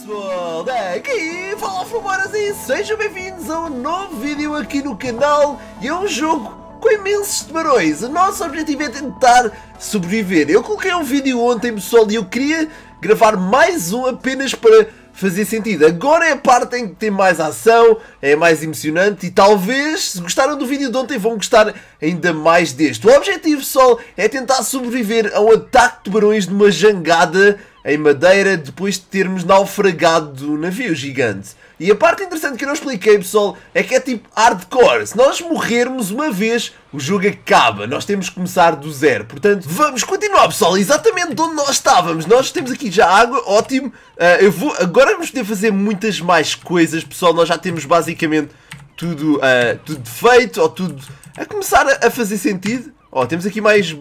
pessoal, né? daqui fala Fumoras e sejam bem-vindos a um novo vídeo aqui no canal e é um jogo com imensos tubarões, o nosso objetivo é tentar sobreviver. Eu coloquei um vídeo ontem pessoal e eu queria gravar mais um apenas para fazer sentido. Agora é a parte em que tem mais ação, é mais emocionante e talvez, se gostaram do vídeo de ontem, vão gostar ainda mais deste. O objetivo pessoal é tentar sobreviver a um ataque de tubarões numa jangada em Madeira depois de termos naufragado do navio gigante. E a parte interessante que eu não expliquei, pessoal, é que é tipo hardcore. Se nós morrermos uma vez, o jogo acaba. Nós temos que começar do zero. Portanto, vamos continuar, pessoal, exatamente onde nós estávamos. Nós temos aqui já água, ótimo. Uh, eu vou... Agora vamos poder fazer muitas mais coisas, pessoal. Nós já temos basicamente tudo, uh, tudo feito, ou tudo... A começar a fazer sentido. Ó, oh, temos aqui mais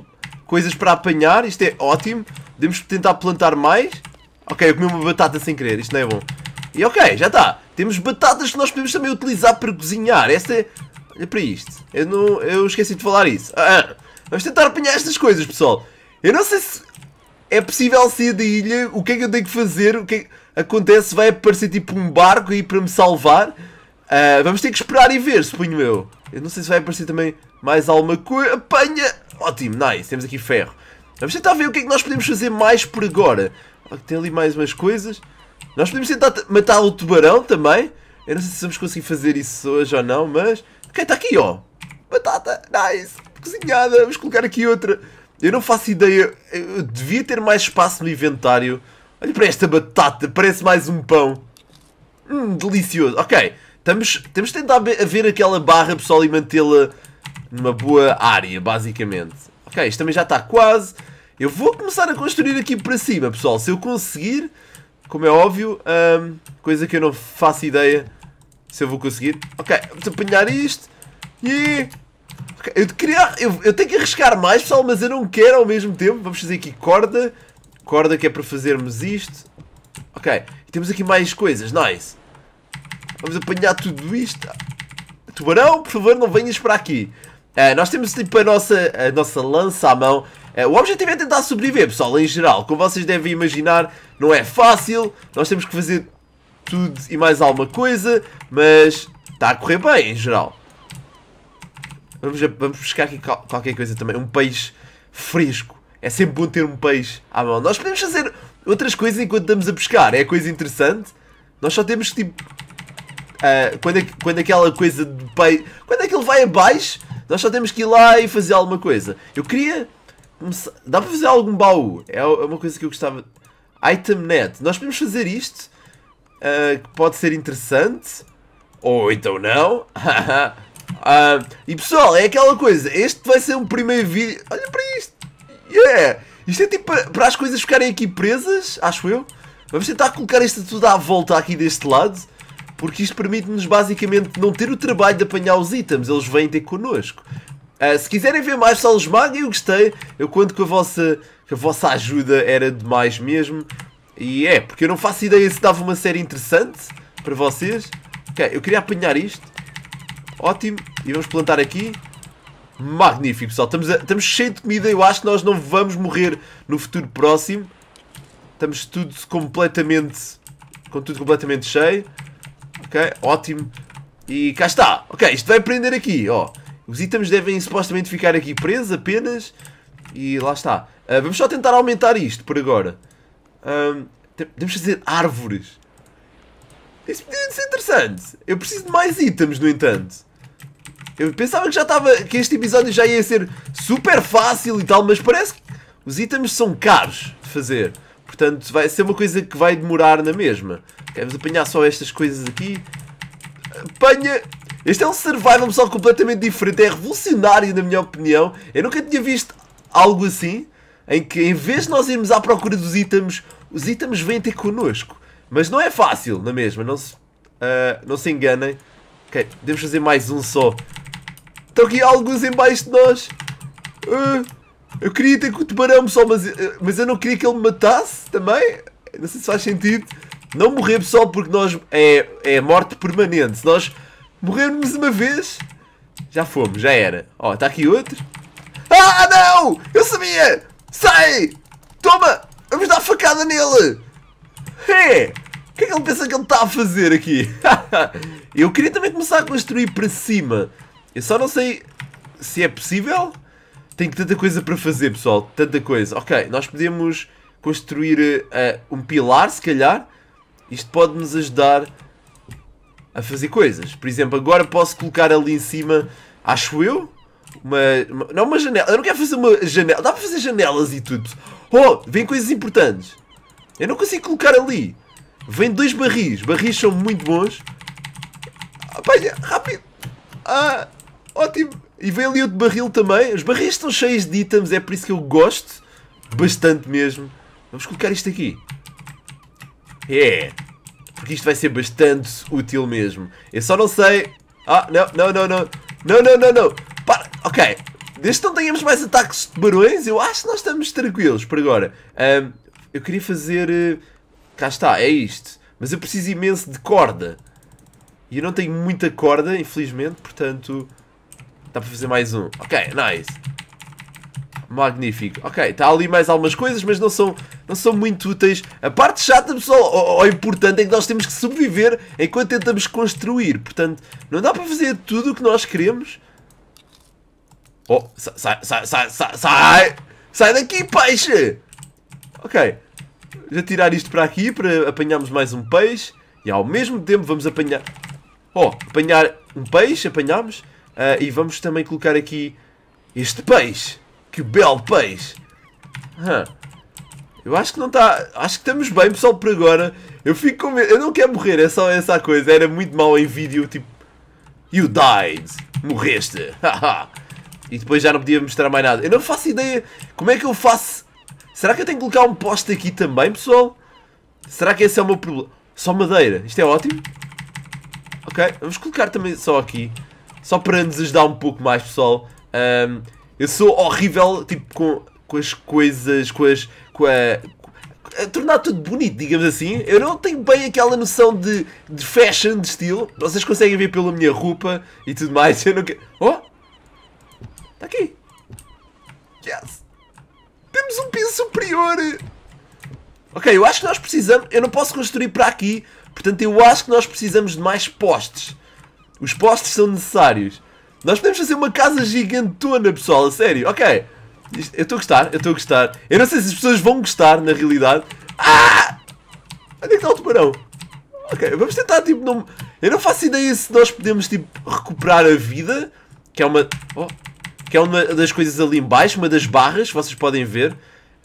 coisas para apanhar, isto é ótimo. Podemos tentar plantar mais. Ok, eu comi uma batata sem querer, isto não é bom. E ok, já está. Temos batatas que nós podemos também utilizar para cozinhar. Esta é... Olha para isto. Eu, não... eu esqueci de falar isso. Ah, ah. vamos tentar apanhar estas coisas, pessoal. Eu não sei se é possível sair da ilha. O que é que eu tenho que fazer? O que, é que acontece? Vai aparecer tipo um barco aí para me salvar. Uh, vamos ter que esperar e ver, suponho eu. Eu não sei se vai aparecer também mais alguma coisa. Apanha! Ótimo, nice, temos aqui ferro. Vamos tentar ver o que é que nós podemos fazer mais por agora. Tem ali mais umas coisas. Nós podemos tentar matar o tubarão também. Eu não sei se vamos conseguir fazer isso hoje ou não, mas... Ok, está aqui, ó. Batata, nice. Cozinhada, vamos colocar aqui outra. Eu não faço ideia. Eu devia ter mais espaço no inventário. Olha para esta batata, parece mais um pão. Hum, delicioso. Ok, estamos, temos de tentar ver aquela barra, pessoal, e mantê-la numa boa área, basicamente. Ok, isto também já está quase. Eu vou começar a construir aqui para cima, pessoal. Se eu conseguir, como é óbvio, coisa que eu não faço ideia se eu vou conseguir. Ok, vamos apanhar isto. E... Okay, eu, queria, eu, eu tenho que arriscar mais, pessoal, mas eu não quero ao mesmo tempo. Vamos fazer aqui corda. Corda que é para fazermos isto. Ok, e temos aqui mais coisas. Nice. Vamos apanhar tudo isto. Tubarão, por favor, não venhas para aqui. Uh, nós temos tipo a nossa, a nossa lança à mão. Uh, o objetivo é tentar sobreviver, pessoal, em geral. Como vocês devem imaginar, não é fácil. Nós temos que fazer tudo e mais alguma coisa, mas está a correr bem, em geral. Vamos, vamos buscar aqui qualquer coisa também. Um peixe fresco. É sempre bom ter um peixe à mão. Nós podemos fazer outras coisas enquanto estamos a pescar. É coisa interessante. Nós só temos tipo, eh, é que, tipo... Uh, quando, quando aquela coisa de peixe... Quando aquilo é vai abaixo, nós só temos que ir lá e fazer alguma coisa. Eu queria... Começar... Dá para fazer algum baú. É, é uma coisa que eu gostava... Item net. Nós podemos fazer isto. Uh, que pode ser interessante. Ou então não. uh, e pessoal, é aquela coisa. Este vai ser um primeiro vídeo... Olha para isto. Yeah. Isto é tipo para, para as coisas ficarem aqui presas, acho eu. Vamos tentar colocar isto tudo à volta aqui deste lado porque isto permite-nos basicamente não ter o trabalho de apanhar os itens, eles vêm ter connosco. Uh, se quiserem ver mais Solos Maga, eu gostei. Eu conto com a vossa, que a vossa ajuda era demais mesmo. E é, porque eu não faço ideia se dava uma série interessante para vocês. Ok, eu queria apanhar isto. Ótimo. E vamos plantar aqui. Magnífico, pessoal. Estamos, a, estamos cheio de comida. Eu acho que nós não vamos morrer no futuro próximo. Estamos tudo completamente... Com tudo completamente cheio ok? Ótimo. E cá está. Ok, isto vai prender aqui, ó. Os itens devem supostamente ficar aqui presos apenas. E lá está. Uh, vamos só tentar aumentar isto por agora. Um, ah, podemos fazer árvores. Isso podia ser interessante. Eu preciso de mais itens, no entanto. Eu pensava que já estava. que este episódio já ia ser super fácil e tal, mas parece que os itens são caros de fazer. Portanto, vai ser uma coisa que vai demorar na mesma. Okay, vamos apanhar só estas coisas aqui. Apanha... Este é um survival pessoal completamente diferente. É revolucionário, na minha opinião. Eu nunca tinha visto algo assim. Em que, em vez de nós irmos à procura dos itens, os itens vêm ter connosco. Mas não é fácil, na mesma. Não se, uh, não se enganem. Ok, podemos fazer mais um só. Estão aqui alguns embaixo de nós. Uh, eu queria ter com o tubarão, pessoal, mas, eh, mas eu não queria que ele me matasse também. Não sei se faz sentido. Não morrer, pessoal, porque nós. É, é morte permanente. Se nós morrermos uma vez, já fomos, já era. Ó, oh, está aqui outro. Ah, não! Eu sabia! Sai! Toma! Vamos dar facada nele! É! O que é que ele pensa que ele está a fazer aqui? eu queria também começar a construir para cima. Eu só não sei se é possível. Tenho tanta coisa para fazer, pessoal. Tanta coisa. Ok, nós podemos construir uh, um pilar, se calhar. Isto pode nos ajudar a fazer coisas. Por exemplo, agora posso colocar ali em cima, acho eu, uma, uma, não uma janela. Eu não quero fazer uma janela. Dá para fazer janelas e tudo. Oh, vem coisas importantes. Eu não consigo colocar ali. Vem dois barris. Barris são muito bons. Rapaz, é rápido. Ah, ótimo. E veio ali outro barril também. Os barris estão cheios de itens, é por isso que eu gosto. Bastante mesmo. Vamos colocar isto aqui. É. Porque isto vai ser bastante útil mesmo. Eu só não sei... Ah, não, não, não, não. Não, não, não, não. Para. Ok. Desde que não tenhamos mais ataques de barões, eu acho que nós estamos tranquilos por agora. Um, eu queria fazer... Eh, cá está, é isto. Mas eu preciso imenso de corda. E eu não tenho muita corda, infelizmente, portanto... Dá para fazer mais um. Ok, nice. Magnífico. Ok, está ali mais algumas coisas, mas não são, não são muito úteis. A parte chata, pessoal, ou, importante, é que nós temos que sobreviver enquanto tentamos construir. Portanto, não dá para fazer tudo o que nós queremos. Oh, sai, sai, sai, sai, sai! Sai daqui, peixe! Ok. Já tirar isto para aqui, para apanharmos mais um peixe. E ao mesmo tempo vamos apanhar... Oh, apanhar um peixe, apanhamos. Uh, e vamos também colocar aqui este peixe. Que belo peixe. Huh. Eu acho que não está... Acho que estamos bem, pessoal, por agora. Eu fico com medo. Eu não quero morrer, é só essa coisa. Era muito mal em vídeo, tipo... You died. Morreste. e depois já não podia mostrar mais nada. Eu não faço ideia como é que eu faço... Será que eu tenho que colocar um poste aqui também, pessoal? Será que esse é o meu problema? Só madeira. Isto é ótimo. Ok, vamos colocar também só aqui. Só para nos ajudar um pouco mais, pessoal. Um, eu sou horrível, tipo, com, com as coisas, com as... Com a, a tornar tudo bonito, digamos assim. Eu não tenho bem aquela noção de, de fashion, de estilo. Vocês conseguem ver pela minha roupa e tudo mais. Eu não quero... Oh! Está aqui. Yes! Temos um piso superior! Ok, eu acho que nós precisamos... Eu não posso construir para aqui. Portanto, eu acho que nós precisamos de mais postes. Os postes são necessários. Nós podemos fazer uma casa gigantona, pessoal, a sério. Ok. Eu estou a gostar, eu estou a gostar. Eu não sei se as pessoas vão gostar, na realidade. Ah! Onde é que está o tubarão? Ok, vamos tentar, tipo, não... Eu não faço ideia se nós podemos, tipo, recuperar a vida. Que é uma... Oh, que é uma das coisas ali embaixo, uma das barras, vocês podem ver.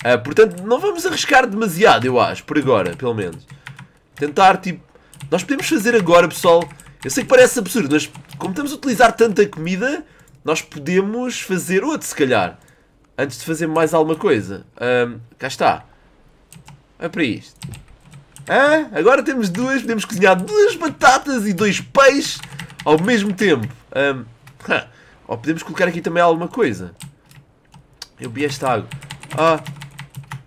Uh, portanto, não vamos arriscar demasiado, eu acho, por agora, pelo menos. Tentar, tipo... Nós podemos fazer agora, pessoal, eu sei que parece absurdo, mas como estamos a utilizar tanta comida, nós podemos fazer outro, se calhar. Antes de fazer mais alguma coisa. Um, cá está. Olha para isto. Ah, agora temos duas, podemos cozinhar duas batatas e dois peixes ao mesmo tempo. Um, ah, ou podemos colocar aqui também alguma coisa. Eu vi esta água. Ah,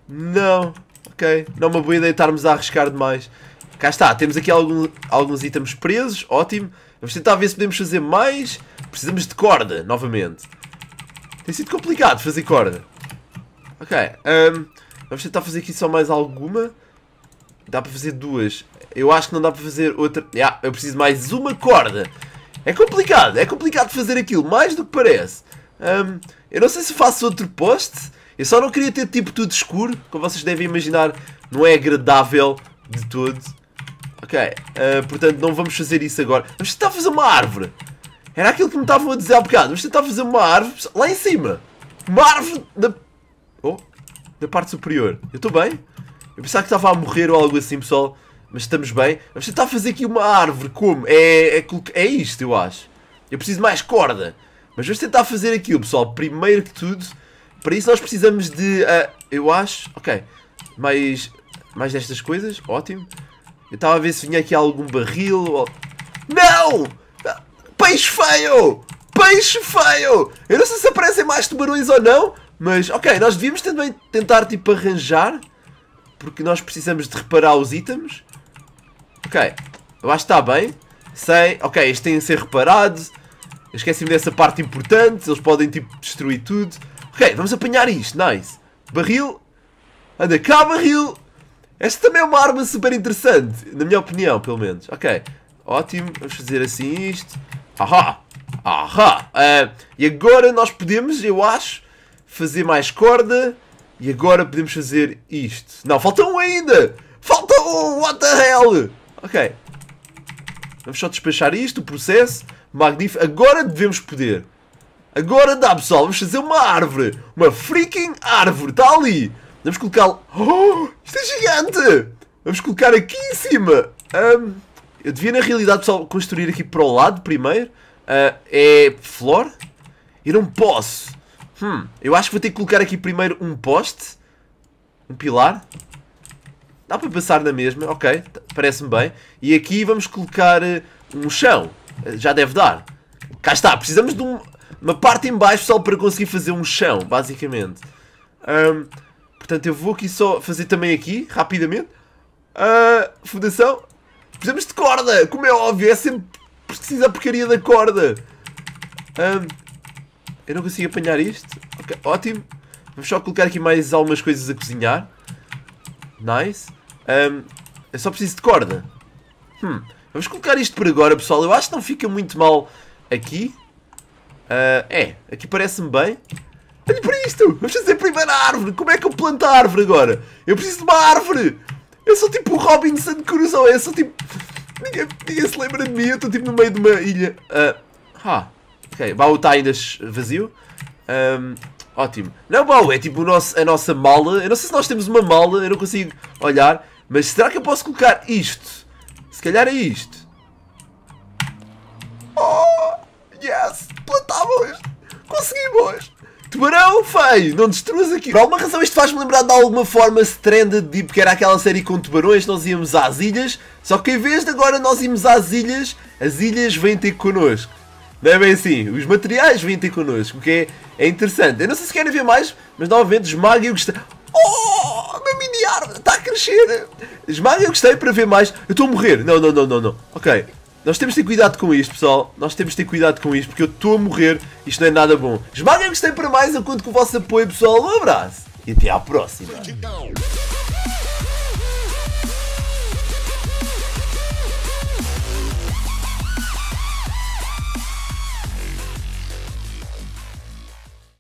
não. Ok, não é uma boa ideia estarmos a arriscar demais. Cá está, temos aqui algum, alguns itens presos, ótimo. Vamos tentar ver se podemos fazer mais. Precisamos de corda, novamente. Tem sido complicado fazer corda. Ok, um, vamos tentar fazer aqui só mais alguma. Dá para fazer duas. Eu acho que não dá para fazer outra. Yeah, eu preciso mais uma corda. É complicado, é complicado fazer aquilo, mais do que parece. Um, eu não sei se faço outro poste Eu só não queria ter tipo tudo escuro. Como vocês devem imaginar, não é agradável de todo. Ok, uh, portanto não vamos fazer isso agora. Vamos tentar fazer uma árvore. Era aquilo que me estavam a dizer há bocado. Vamos tentar fazer uma árvore lá em cima. Uma árvore da... Oh, da parte superior. Eu estou bem? Eu pensava que estava a morrer ou algo assim, pessoal. Mas estamos bem. Vamos tentar fazer aqui uma árvore. Como? É, é, é isto, eu acho. Eu preciso de mais corda. Mas vamos tentar fazer aquilo, pessoal. Primeiro que tudo, para isso nós precisamos de... Uh, eu acho... Ok. Mais, mais destas coisas. Ótimo. Eu estava a ver se vinha aqui algum barril ou... Não! Peixe feio! Peixe feio! Eu não sei se aparecem mais tubarões ou não, mas ok, nós devíamos também tentar tipo arranjar, porque nós precisamos de reparar os itens. Ok, eu acho que está bem. Sei, ok, este tem a ser reparado. Esqueci-me dessa parte importante, eles podem tipo destruir tudo. Ok, vamos apanhar isto, nice. Barril. Anda cá, barril. Esta também é uma arma super interessante, na minha opinião, pelo menos. Ok, ótimo, vamos fazer assim isto. Ahá! Ahá! Uh, e agora nós podemos, eu acho, fazer mais corda. E agora podemos fazer isto. Não, falta um ainda! Falta um! What the hell! Ok. Vamos só despachar isto, o processo. Magnífico. Agora devemos poder. Agora dá, pessoal. Vamos fazer uma árvore. Uma freaking árvore. Está ali. Vamos colocá-lo. Oh, isto é gigante! Vamos colocar aqui em cima. Um, eu devia, na realidade, só construir aqui para o lado primeiro. Uh, é flor? Eu não posso. Hum, eu acho que vou ter que colocar aqui primeiro um poste. Um pilar. Dá para passar na mesma, ok. Parece-me bem. E aqui vamos colocar uh, um chão. Uh, já deve dar. Cá está, precisamos de um, uma parte em baixo só para conseguir fazer um chão, basicamente. Um, Portanto, eu vou aqui só fazer também aqui, rapidamente. Uh, fundação. Precisamos de corda, como é óbvio. É sempre precisa a porcaria da corda. Um, ah, eu não consigo apanhar isto. Okay, ótimo. Vamos só colocar aqui mais algumas coisas a cozinhar. Nice. Um, ah, eu só preciso de corda. Hum, vamos colocar isto por agora, pessoal. Eu acho que não fica muito mal aqui. Uh, é, aqui parece-me bem. Tenho para isto! Eu preciso fazer a primeira árvore! Como é que eu planto a árvore agora? Eu preciso de uma árvore! Eu sou tipo o Robinson Crusoe, eu sou tipo... Ninguém, ninguém se lembra de mim, eu estou tipo no meio de uma ilha. Uh, ah, ok. Baú está ainda vazio. Um, ótimo. Não, baú, é tipo o nosso, a nossa mala. Eu não sei se nós temos uma mala, eu não consigo olhar. Mas será que eu posso colocar isto? Se calhar é isto. Oh, yes! Plantar Tubarão, feio! Não destruas aqui! Por alguma razão isto faz-me lembrar de alguma forma stranded, tipo que era aquela série com tubarões, nós íamos às ilhas, só que em vez de agora nós irmos às ilhas, as ilhas vêm ter connosco. Não é bem assim, os materiais vêm ter connosco, o que é, é interessante. Eu não sei se querem ver mais, mas novamente esmaguem o eu gostei. Oh, uma mini árvore, está a crescer! Esmaga, eu gostei para ver mais. Eu estou a morrer. Não, não, não, não, não. Ok, nós temos de ter cuidado com isto, pessoal. Nós temos de ter cuidado com isto, porque eu estou a morrer. Isto não é nada bom. Esmaguem gostei para mais. Eu conto com o vosso apoio, pessoal. Um abraço e até à próxima.